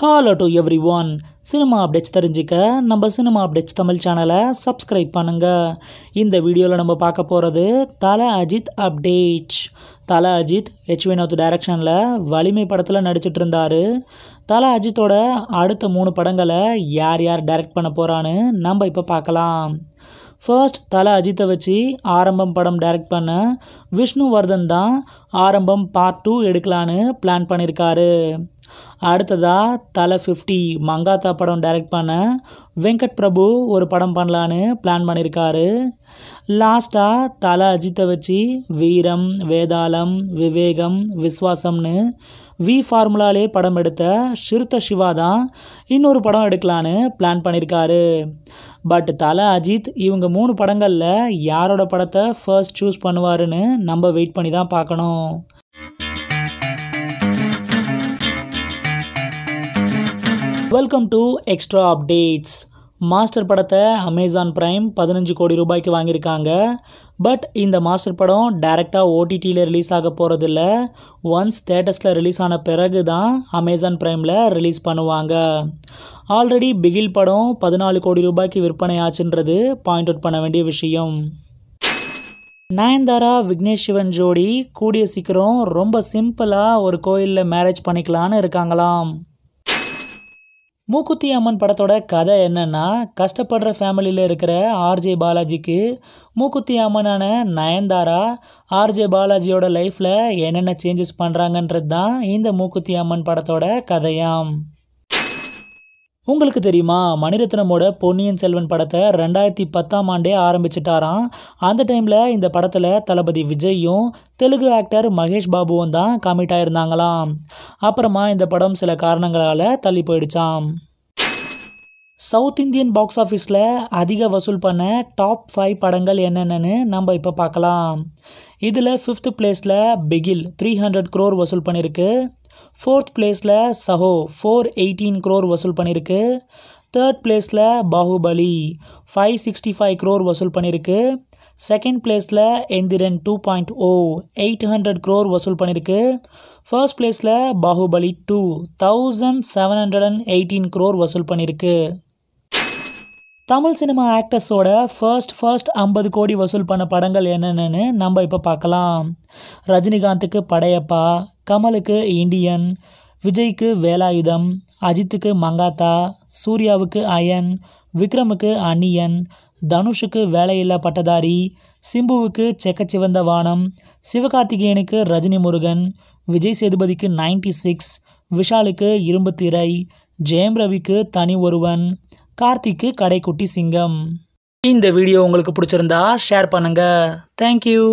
hollow to everyone cinema updates தெரிஞ்சிக்க நம்ம cinema updates Tamil சேனலை சப்ஸ்கிரைப் பண்ணுங்கள் இந்த வீடியோவில் நம்ம பார்க்க போகிறது தல அஜித் அப்டேட்ஸ் தல அஜித் ஹெச் வினோத் டைரக்ஷனில் வலிமை படத்தில் நடிச்சிட்டு இருந்தார் தல அஜித்தோட அடுத்த மூணு படங்களை யார் யார் டைரக்ட் பண்ண போகிறான்னு நம்ம இப்போ பார்க்கலாம் ஃபர்ஸ்ட் தல அஜித்தை வச்சு ஆரம்பம் படம் டைரக்ட் பண்ண விஷ்ணுவர்தன் தான் ஆரம்பம் பார்ட் டூ எடுக்கலான்னு பிளான் பண்ணியிருக்காரு அடுத்ததாக தலை ஃபிஃப்டி மங்காத்தா படம் டைரக்ட் பண்ண வெங்கட் பிரபு ஒரு படம் பண்ணலான்னு பிளான் பண்ணியிருக்காரு லாஸ்ட்டாக தலை அஜித்தை வச்சு வீரம் வேதாளம் விவேகம் விஸ்வாசம்னு வி ஃபார்முலாலே படம் எடுத்த சிறுத்த சிவா தான் இன்னொரு படம் எடுக்கலான்னு பிளான் பண்ணியிருக்காரு பட் தலை அஜித் இவங்க மூணு படங்களில் யாரோட படத்தை ஃபர்ஸ்ட் சூஸ் பண்ணுவாருன்னு நம்ம வெயிட் பண்ணி தான் பார்க்கணும் welcome to extra updates master படத்தை அமேசான் பிரைம் பதினஞ்சு கோடி ரூபாய்க்கு வாங்கியிருக்காங்க பட் இந்த மாஸ்டர் படம் டைரெக்டாக ஓடிடியில் ரிலீஸ் ஆக போகிறதில்ல ஒன்ஸ் ஸ்டேட்டஸில் ரிலீஸ் ஆன பிறகு தான் அமேசான் ப்ரைமில் ரிலீஸ் பண்ணுவாங்க ஆல்ரெடி பிகில் படம் பதினாலு கோடி ரூபாய்க்கு விற்பனை ஆச்சுன்றது பாயிண்ட் அவுட் பண்ண வேண்டிய விஷயம் நயன்தாரா விக்னேஷ் சிவன் ஜோடி கூடிய சீக்கிரம் ரொம்ப சிம்பிளாக ஒரு கோயிலில் மேரேஜ் பண்ணிக்கலான்னு இருக்காங்களாம் மூக்குத்தி அம்மன் படத்தோட கதை என்னென்னா கஷ்டப்படுற ஃபேமிலியில் இருக்கிற ஆர்ஜே பாலாஜிக்கு மூக்குத்தி அம்மனான நயன்தாரா ஆர்ஜே பாலாஜியோட லைஃப்பில் என்னென்ன சேஞ்சஸ் பண்ணுறாங்கன்றது தான் இந்த மூக்குத்தி அம்மன் படத்தோட கதையாம் உங்களுக்கு தெரியுமா மணிரத்னமோட பொன்னியின் செல்வன் படத்தை ரெண்டாயிரத்தி பத்தாம் ஆண்டே ஆரம்பிச்சிட்டாராம் அந்த டைமில் இந்த படத்தில் தளபதி விஜயும் தெலுங்கு ஆக்டர் மகேஷ் பாபுவும் தான் கமிட் ஆயிருந்தாங்களாம் அப்புறமா இந்த படம் சில காரணங்களால் தள்ளி போயிடுச்சாம் சவுத் இந்தியன் பாக்ஸ் ஆஃபீஸில் அதிக வசூல் பண்ண டாப் ஃபைவ் படங்கள் என்னென்னு நம்ம இப்போ பார்க்கலாம் இதில் ஃபிஃப்த் பிளேஸில் பிகில் த்ரீ ஹண்ட்ரட் க்ரோர் வசூல் பண்ணியிருக்கு ஃபோர்த் பிளேஸில் சஹோ ஃபோர் எயிட்டீன் க்ரோர் வசூல் பண்ணியிருக்கு தேர்ட் பிளேஸில் Baahubali five sixty five crore வசூல் பண்ணியிருக்கு செகண்ட் பிளேஸில் Enthiran two point o eight hundred crore வசூல் பண்ணியிருக்கு ஃபர்ஸ்ட் பிளேஸில் Baahubali two thousand seven hundred and eighteen crore வசூல் பண்ணியிருக்கு தமிழ் சினிமா ஆக்டர்ஸோட ஃபர்ஸ்ட் ஃபர்ஸ்ட் ஐம்பது கோடி வசூல் பண்ண படங்கள் என்னென்னு நம்ம இப்போ பார்க்கலாம் ரஜினிகாந்துக்கு படையப்பா கமலுக்கு இண்டியன் விஜய்க்கு வேலாயுதம் அஜித்துக்கு மங்காத்தா சூர்யாவுக்கு அயன் விக்ரமுக்கு அன்னியன் தனுஷுக்கு வேலையில்லா பட்டதாரி சிம்புவுக்கு செக்கச்சிவந்த வானம் சிவகார்த்திகேயனுக்கு ரஜினி முருகன் விஜய் சேதுபதிக்கு நைன்டி சிக்ஸ் விஷாலுக்கு இரும்புத்திரை ஜெயம் ரவிக்கு தனி ஒருவன் கார்த்திக்கு கடைக்குட்டி சிங்கம் இந்த வீடியோ உங்களுக்கு பிடிச்சிருந்தா ஷேர் பண்ணுங்கள் தேங்க்யூ